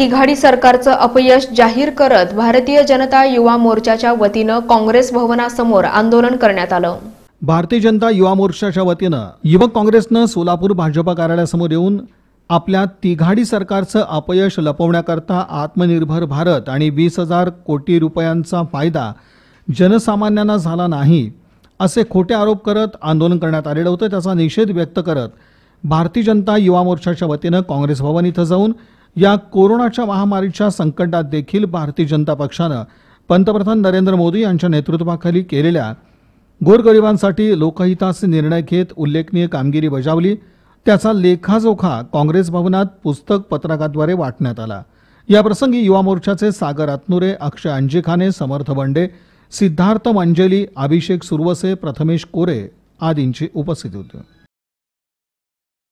तिघाडी सरकारचं अपयश जाहीर करत भारतीय जनता युवा मोर्चाच्या वतीनं काँग्रेस भवनासमोर आंदोलन करण्यात आलं भारतीय जनता युवा मोर्चाच्या वतीनं युवक काँग्रेसनं सोलापूर भाजपा कार्यालयासमोर येऊन आपल्या तिघाडी सरकारचं अपयश लपवण्याकरता आत्मनिर्भर भारत आणि वीस हजार कोटी रुपयांचा फायदा जनसामान्यांना झाला नाही असे खोटे आरोप करत आंदोलन करण्यात आलेलं होतं त्याचा निषेध व्यक्त करत भारतीय जनता युवा मोर्चाच्या वतीनं काँग्रेस भवन इथं जाऊन या कोरोनाच्या महामारीच्या संकटात देखील भारतीय जनता पक्षानं पंतप्रधान नरेंद्र मोदी यांच्या नेतृत्वाखाली केलेल्या गोरगरिबांसाठी लोकहिताचे निर्णय घेत उल्लेखनीय कामगिरी बजावली त्याचा लेखाजोखा काँग्रेस भवनात पुस्तक पत्रकाद्वारे वाटण्यात आला याप्रसंगी युवा मोर्चाचे सागर आत्नुरे अक्षय अंजिखाने समर्थ बंडे सिद्धार्थ मंजेली अभिषेक सुरवसे प्रथमेश कोरे आदींची उपस्थित होती